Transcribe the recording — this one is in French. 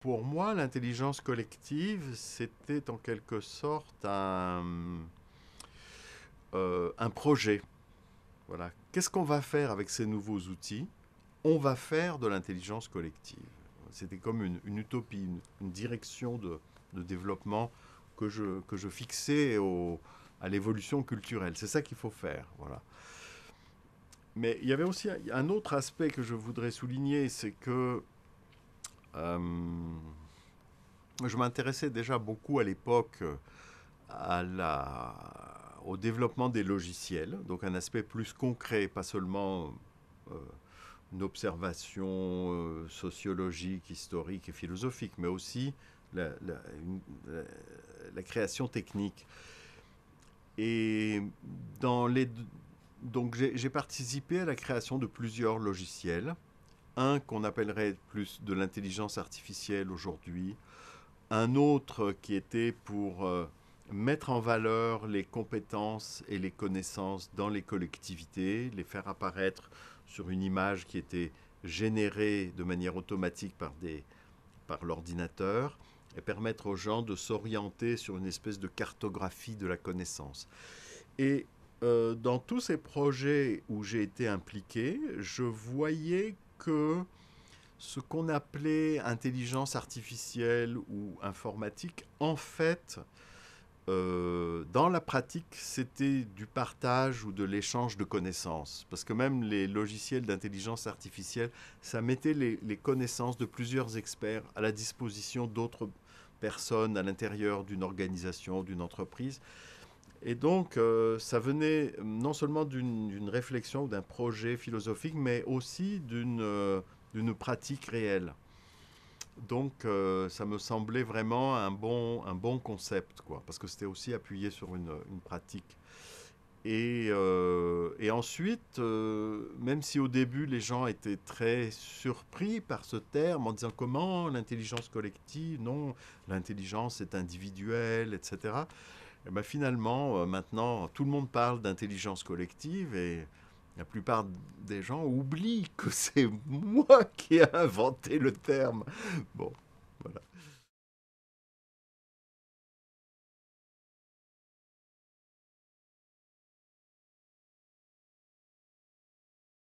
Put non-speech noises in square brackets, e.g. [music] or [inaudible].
Pour moi, l'intelligence collective, c'était en quelque sorte un, euh, un projet. Voilà. Qu'est-ce qu'on va faire avec ces nouveaux outils On va faire de l'intelligence collective. C'était comme une, utopie, une, direction de, de, développement que je, que je fixais à l'évolution culturelle. C'est ça qu'il faut faire. Voilà. Mais il y avait aussi un autre aspect que je voudrais souligner, c'est que euh, je m'intéressais déjà beaucoup à l'époque euh, à au développement des logiciels, donc un aspect plus concret, pas seulement euh, une observation sociologique, historique et philosophique, mais aussi la, création technique. Et dans les, donc j'ai participé à la création de plusieurs logiciels un qu'on appellerait plus de l'intelligence artificielle aujourd'hui. Un autre qui était pour euh, mettre en valeur les compétences et les connaissances dans les collectivités, les faire apparaître sur une image qui était générée de manière automatique par, par l'ordinateur et permettre aux gens de s'orienter sur une espèce de cartographie de la connaissance. Et euh, dans tous ces projets où j'ai été impliqué, je voyais que ce qu'on appelait intelligence artificielle ou informatique, en fait, euh, dans la pratique, c'était du partage ou de l'échange de connaissances. Parce que même les logiciels d'intelligence artificielle, ça mettait les, les, connaissances de plusieurs experts à la disposition d'autres personnes à l'intérieur d'une organisation, d'une entreprise. Et donc, euh, ça venait non seulement d'une réflexion, ou d'un projet philosophique, mais aussi d'une euh, pratique réelle. Donc, euh, ça me semblait vraiment un bon, un bon concept, quoi, parce que c'était aussi appuyé sur une, une pratique. Et, et ensuite, même si au début les gens étaient très surpris par ce terme en disant comment l'intelligence collective, non, l'intelligence est individuelle, etc. Eh ben, finalement, euh, maintenant, tout le monde parle d'intelligence collective et la plupart des gens oublient que c'est [laughs] moi qui ai inventé le terme. Bon.